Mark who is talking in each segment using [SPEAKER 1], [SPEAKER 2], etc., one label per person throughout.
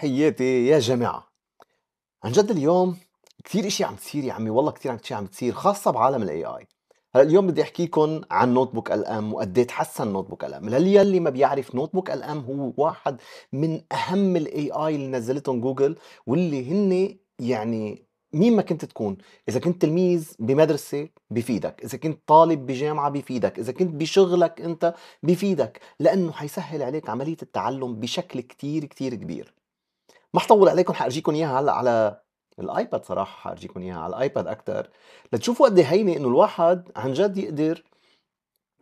[SPEAKER 1] تحياتي يا جماعة عن جد اليوم كثير اشي عم تصير يا عمي والله كثير عم اشي عم تصير خاصة بعالم الاي اي هلا اليوم بدي احكي لكم عن نوت بوك ال ام وقد ايه تحسن نوت بوك ال ام للي اللي ما بيعرف نوت بوك ال ام هو واحد من اهم الاي اي اللي نزلتهم جوجل واللي هن يعني مين ما كنت تكون اذا كنت تلميذ بمدرسه بفيدك اذا كنت طالب بجامعه بفيدك اذا كنت بشغلك انت بفيدك لانه حيسهل عليك عمليه التعلم بشكل كتير كتير كبير ما حطول عليكم حارجيكم اياها هلا على الايباد صراحه حارجيكم اياها على الايباد اكثر لتشوفوا قد إيه هينه انه الواحد عن جد يقدر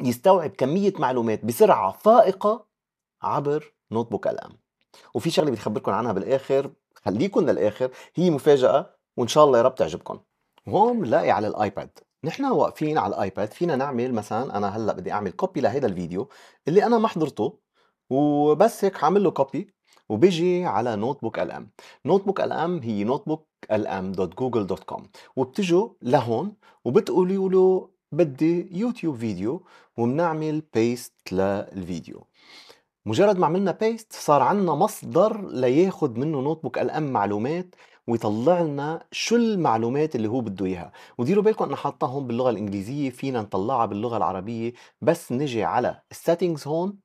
[SPEAKER 1] يستوعب كميه معلومات بسرعه فائقه عبر نوت بوك قلم وفي شغله بتخبركم عنها بالاخر خليكم للاخر هي مفاجاه وان شاء الله يا رب تعجبكم هون بنلاقي على الايباد نحن واقفين على الايباد فينا نعمل مثلا انا هلا بدي اعمل كوبي لهيدا الفيديو اللي انا ما حضرته وبس هيك عامل له كوبي وبيجي على نوت بوك الام نوت بوك الام هي نوت بوك الام دوت جوجل دوت كوم وبتجوا لهون وبتقولوا له بدي يوتيوب فيديو وبنعمل بيست للفيديو مجرد ما عملنا بيست صار عندنا مصدر لياخذ منه نوت بوك الام معلومات ويطلع لنا شو المعلومات اللي هو بده اياها وديروا بالكم انا حاطها هون باللغه الانجليزيه فينا نطلعها باللغه العربيه بس نجي على السيتنجز هون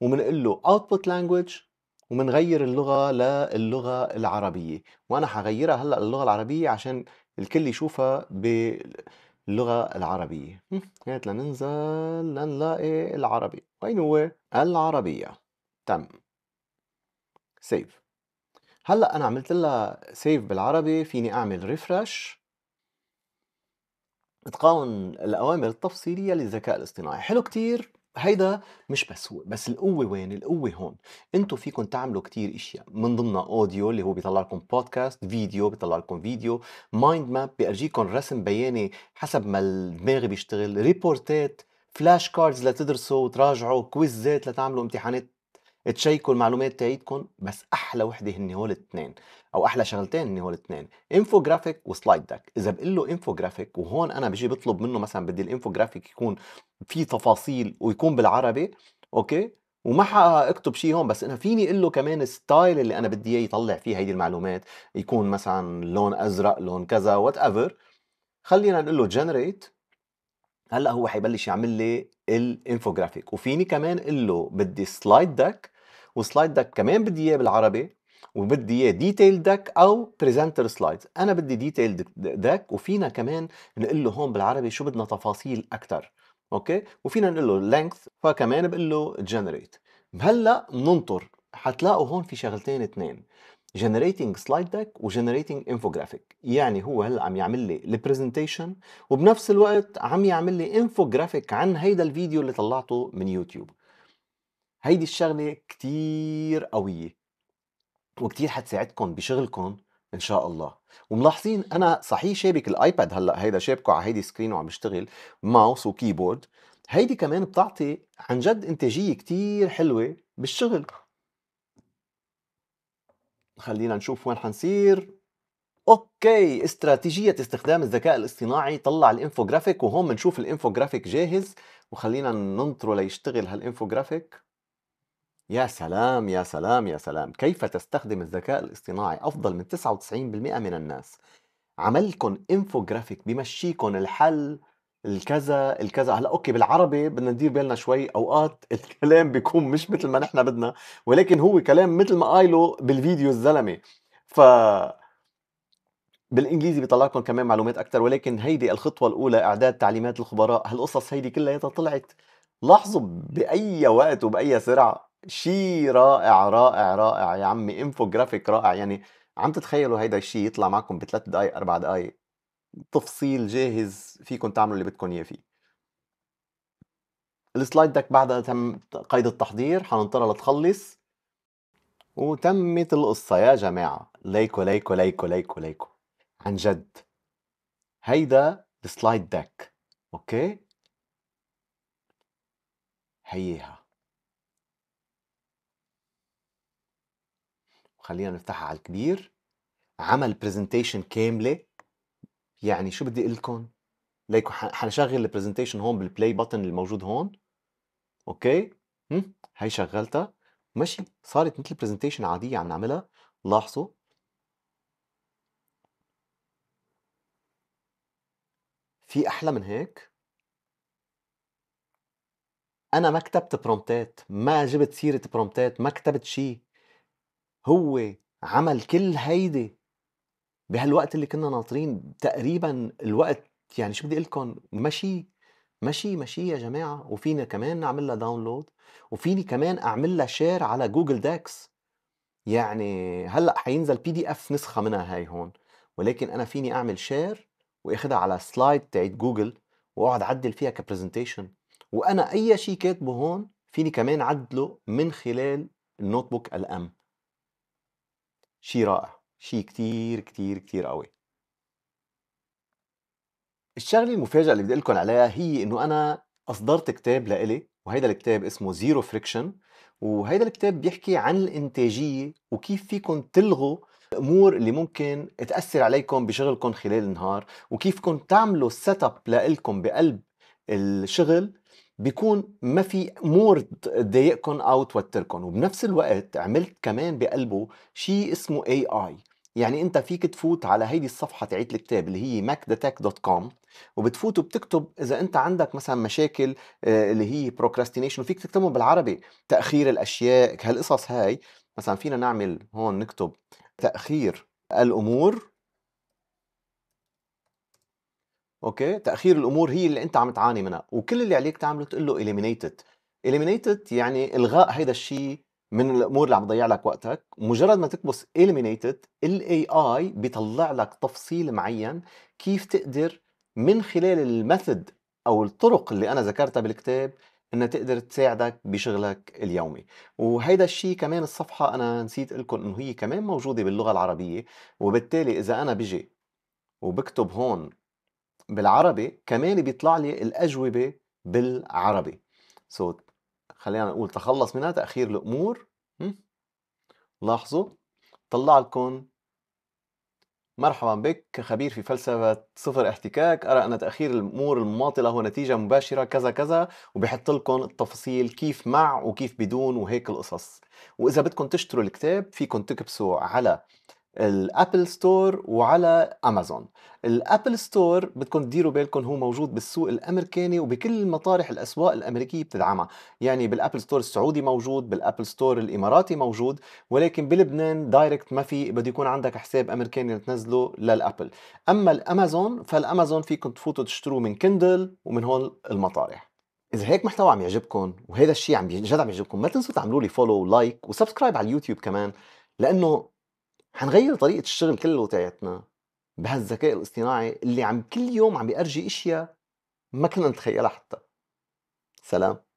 [SPEAKER 1] وبنقول له output language ومنغير اللغة للغة العربية وأنا حغيرها هلأ للغة العربية عشان الكل يشوفها باللغة العربية هات لننزل لنلاقي العربي وين هو العربية تم سيف هلأ أنا عملت لها سيف بالعربي فيني أعمل ريفرش تقاوم الأوامر التفصيلية للذكاء الاصطناعي حلو كتير هيدا مش بس هو بس القوه وين القوه هون انتو فيكم تعملوا كتير اشياء من ضمنها اوديو اللي هو بيطلع لكم بودكاست فيديو بيطلع لكم فيديو مايند ماب بيرجيكم رسم بياني حسب ما الدماغ بيشتغل ريبورتات فلاش كاردز لتدرسوا وتراجعوا كويزات لتعملوا امتحانات تشيكوا المعلومات تاعيتكم بس احلى وحده هن هول الاثنين او احلى شغلتين هن هول الاثنين انفوجرافيك وسلايد دك اذا بقول له انفوجرافيك وهون انا بجي بطلب منه مثلا بدي الانفوجرافيك يكون فيه تفاصيل ويكون بالعربي اوكي وما حاكتب شيء هون بس انا فيني اقول له كمان ستايل اللي انا بدي اياه يطلع فيه هيدي المعلومات يكون مثلا لون ازرق لون كذا وات ايفر خلينا نقول له جنريت هلا هو حيبلش يعمل لي الانفوجرافيك وفيني كمان اقول له بدي سلايد دك وسلايد دك كمان بدي اياه بالعربي وبدي اياه ديتيل دك او بريزنتر سلايدز انا بدي ديتيل دك وفينا كمان نقول له هون بالعربي شو بدنا تفاصيل اكثر اوكي وفينا نقول له لينث فكمان بقول له جنريت هلا بننطر حتلاقوا هون في شغلتين اثنين generating slide deck و generating infographic يعني هو هلا عم يعمل لي البرزنتيشن وبنفس الوقت عم يعمل لي انفوجرافيك عن هيدا الفيديو اللي طلعته من يوتيوب هيدي الشغله كتير قويه وكتير حتساعدكم بشغلكم ان شاء الله وملاحظين انا صحيح شابك الايباد هلا هيدا شابكه على هيدي سكرين وعم بشتغل ماوس وكيبورد هيدي كمان بتعطي عن جد انتاجيه كتير حلوه بالشغل خلينا نشوف وين حنصير اوكي استراتيجيه استخدام الذكاء الاصطناعي طلع الانفوجرافيك وهون بنشوف الانفوجرافيك جاهز وخلينا ننطره ليشتغل هالانفوجرافيك يا سلام يا سلام يا سلام كيف تستخدم الذكاء الاصطناعي أفضل من 99% من الناس عملكم انفوجرافيك بمشيكم الحل الكذا الكذا هلا اوكي بالعربي بدنا ندير بالنا شوي اوقات الكلام بيكون مش مثل ما نحن بدنا ولكن هو كلام مثل ما قايله بالفيديو الزلمه ف بالانجليزي بيطلع لكم كمان معلومات اكثر ولكن هيدي الخطوه الاولى اعداد تعليمات الخبراء هالقصص هيدي كلها طلعت لاحظوا باي وقت وباي سرعه شيء رائع، رائع، رائع يا عمي انفوجرافيك رائع، يعني عم تتخيّلوا هيدا الشي يطلع معكم بثلاث دقايق اربع دقايق، تفصيل جاهز فيكم تعملوا اللي بدكم إياه فيه. السلايد دك بعدها تم قيد التحضير حننطرها لتخلّص. وتمت القصة يا جماعة، ليكو، ليكو، ليكو، ليكو، ليكو، عن جد هيدا السلايد دك أوكي؟ هيّها. خلينا نفتحها على الكبير عمل برزنتيشن كامله يعني شو بدي لكم ليكو حنشغل البرزنتيشن هون بالبلاي بتن الموجود هون اوكي هم؟ هي شغلتها ماشي صارت مثل برزنتيشن عاديه عم نعملها لاحظوا في احلى من هيك انا ما كتبت برومتات ما جبت سيره برومتات ما كتبت شيء هو عمل كل هيدي بهالوقت اللي كنا ناطرين تقريبا الوقت يعني شو بدي اقول لكم مشي مشي مشي يا جماعه وفينا كمان نعمل لها داونلود وفيني كمان اعمل لها شير على جوجل داكس يعني هلا حينزل بي دي اف نسخه منها هاي هون ولكن انا فيني اعمل شير واخذها على سلايد تاعت جوجل واقعد عدل فيها كبرزنتيشن وانا اي شيء كاتبه هون فيني كمان عدله من خلال النوت بوك الام شيء رائع شيء كتير كتير كتير قوي الشغله المفاجاه اللي بدي لكم عليها هي انه انا اصدرت كتاب لإلي وهيدا الكتاب اسمه زيرو فريكشن وهيدا الكتاب بيحكي عن الانتاجيه وكيف فيكم تلغوا الامور اللي ممكن تاثر عليكم بشغلكم خلال النهار وكيفكم تعملوا سيت اب لإلكم بقلب الشغل بيكون ما في امور تضايقكم او توتركم وبنفس الوقت عملت كمان بقلبه شيء اسمه اي اي يعني انت فيك تفوت على هيدي الصفحه تاعت الكتاب اللي هي macdetect.com وبتفوت وبتكتب اذا انت عندك مثلا مشاكل آه، اللي هي procrastination وفيك تكتبهم بالعربي تاخير الاشياء هالقصص هاي مثلا فينا نعمل هون نكتب تاخير الامور اوكي تاخير الامور هي اللي انت عم تعاني منها وكل اللي عليك تعمله تقول له اليمينيتد اليمينيتد يعني الغاء هيدا الشيء من الامور اللي عم تضيع لك وقتك مجرد ما تكبس اليمينيتد الاي اي بيطلع لك تفصيل معين كيف تقدر من خلال الميثود او الطرق اللي انا ذكرتها بالكتاب انها تقدر تساعدك بشغلك اليومي وهيدا الشيء كمان الصفحه انا نسيت لكم انه هي كمان موجوده باللغه العربيه وبالتالي اذا انا بجي وبكتب هون بالعربي كمان بيطلع لي الأجوبة بالعربي سو so, خلينا نقول تخلص منها تأخير الأمور لاحظوا طلع لكم مرحبا بك خبير في فلسفة صفر احتكاك أرى أن تأخير الأمور المماطلة هو نتيجة مباشرة كذا كذا وبحط لكم التفاصيل كيف مع وكيف بدون وهيك القصص وإذا بدكم تشتروا الكتاب فيكم تكبسوا على الابل ستور وعلى امازون الابل ستور بدكم تديروا بالكم هو موجود بالسوق الامريكاني وبكل مطارح الاسواق الامريكيه بتدعمها يعني بالابل ستور السعودي موجود بالابل ستور الاماراتي موجود ولكن بلبنان دايركت ما في بده يكون عندك حساب امريكاني تنزله للابل اما الامازون فالامازون فيكم تفوتوا تشتروه من كندل ومن هون المطارح إذا هيك محتوى عم يعجبكم وهذا الشيء عم جد عم يعجبكم ما تنسوا تعملوا لي فولو ولايك وسبسكرايب على اليوتيوب كمان لأنه حنغير طريقة الشغل كله تاعتنا بهالذكاء الاصطناعي اللي عم كل يوم عم بيأرجي اشياء ما كنا نتخيلها حتى سلام